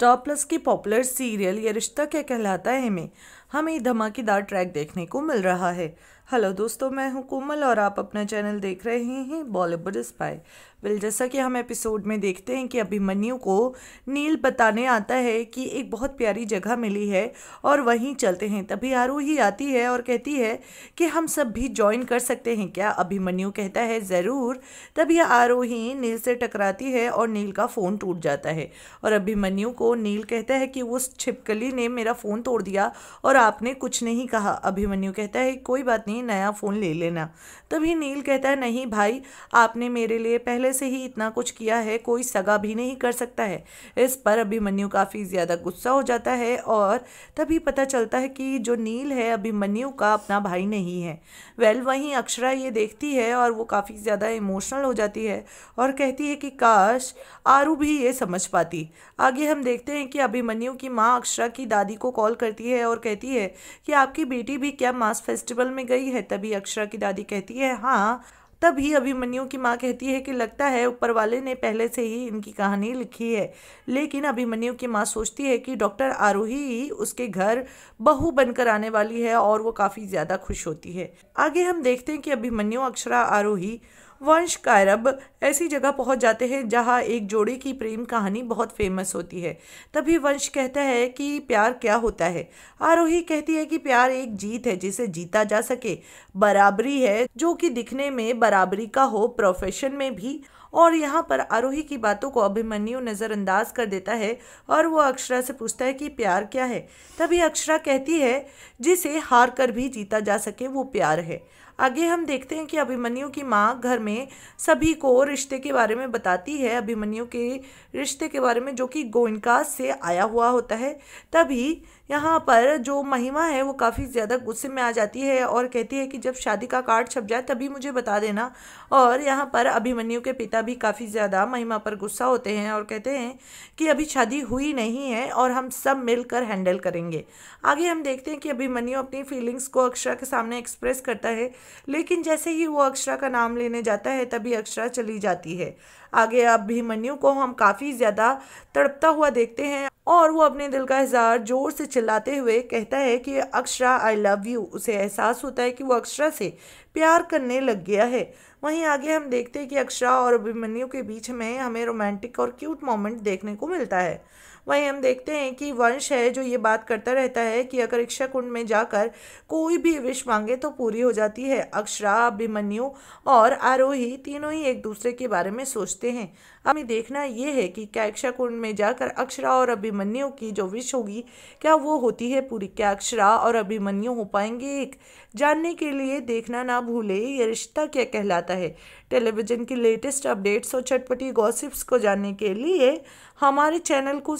star Plus की popular serial Yeh Rishta क्या कहलाता है में हमें धमाकेदार ट्रैक देखने को मिल रहा है हेलो दोस्तों मैं हूं कोमल और आप अपना चैनल देख रहे हैं बॉलीवुड स्पाई वेल जैसा कि हम एपिसोड में देखते हैं कि अभिमन्यु को नील बताने आता है कि एक बहुत प्यारी जगह मिली है और वहीं चलते हैं तभी आरोही आती है और कहती है कि हम सब भी ज्वाइन कर सकते हैं क्या अभिमन्यु कहता है ज़रूर तभी आरोही नील से टकराती है और नील का फ़ोन टूट जाता है और अभिमन्यु को नील कहता है कि उस छिपकली ने मेरा फ़ोन तोड़ दिया और आपने कुछ नहीं कहा अभिमन्यु कहता है कोई बात नहीं नया फ़ोन ले लेना तभी नील कहता है नहीं भाई आपने मेरे लिए पहले से ही इतना कुछ किया है कोई सगा भी नहीं कर सकता है इस पर अभिमन्यु काफ़ी ज़्यादा गुस्सा हो जाता है और तभी पता चलता है कि जो नील है अभिमन्यु का अपना भाई नहीं है वेल वहीं अक्षरा ये देखती है और वो काफ़ी ज़्यादा इमोशनल हो जाती है और कहती है कि काश आरू भी ये समझ पाती आगे हम देखते हैं कि अभिमन्यु की माँ अक्षरा की दादी को कॉल करती है और कहती कहती है कि आपकी बेटी भी क्या मास फेस्टिवल में गई है तभी अक्षरा की दादी कहती है हाँ तभी अभिमन्यु की माँ कहती है कि लगता है ऊपर वाले ने पहले से ही इनकी कहानी लिखी है लेकिन अभिमन्यु की माँ सोचती है कि डॉक्टर आरोही ही उसके घर बहू बनकर आने वाली है और वो काफ़ी ज़्यादा खुश होती है आगे हम देखते हैं कि अभिमन्यु अक्षरा आरोही वंश कायरब ऐसी जगह पहुंच जाते हैं जहां एक जोड़े की प्रेम कहानी बहुत फेमस होती है तभी वंश कहता है कि प्यार क्या होता है आरोही कहती है कि प्यार एक जीत है जिसे जीता जा सके बराबरी है जो कि दिखने में बराबरी का हो प्रोफेशन में भी और यहाँ पर आरोही की बातों को अभिमन्यु नज़रअंदाज कर देता है और वो अक्षरा से पूछता है कि प्यार क्या है तभी अक्षरा कहती है जिसे हार कर भी जीता जा सके वो प्यार है आगे हम देखते हैं कि अभिमन्यु की माँ घर में में सभी को रिश्ते के बारे में बताती है अभिमन्यु के रिश्ते के बारे में जो कि गोइनकास से आया हुआ होता है तभी यहाँ पर जो महिमा है वो काफ़ी ज़्यादा गुस्से में आ जाती है और कहती है कि जब शादी का कार्ड छप जाए तभी मुझे बता देना और यहाँ पर अभिमन्यु के पिता भी काफ़ी ज़्यादा महिमा पर गुस्सा होते हैं और कहते हैं कि अभी शादी हुई नहीं है और हम सब मिलकर हैंडल करेंगे आगे हम देखते हैं कि अभिमन्यु अपनी फीलिंग्स को अक्षरा के सामने एक्सप्रेस करता है लेकिन जैसे ही वो अक्षरा का नाम लेने जाता है तभी अक्षरा चली जाती है आगे अब भीमन्यु को हम काफ़ी ज़्यादा तड़पता हुआ देखते हैं और वो अपने दिल का इजहार जोर से चिल्लाते हुए कहता है कि अक्षरा आई लव यू उसे एहसास होता है कि वो अक्षरा से प्यार करने लग गया है वहीं आगे हम देखते हैं कि अक्षरा और अभिमन्यु के बीच में हमें रोमांटिक और क्यूट मोमेंट देखने को मिलता है वहीं हम देखते हैं कि वंश है जो ये बात करता रहता है कि अगर इक्षा कुंड में जाकर कोई भी विश मांगे तो पूरी हो जाती है अक्षरा अभिमन्यु और आरोही तीनों ही एक दूसरे के बारे में सोचते हैं हमें देखना यह है कि क्या इक्षा कुंड में जाकर अक्षरा और अभिमन्यु की जो विश होगी क्या वो होती है पूरी क्या अक्षरा और अभिमन्यु हो पाएंगे एक जानने के लिए देखना ना भूले ये रिश्ता क्या कहलाता है टेलीविज़न की लेटेस्ट अपडेट्स और चटपटी गॉसिप्स को जानने के लिए हमारे चैनल को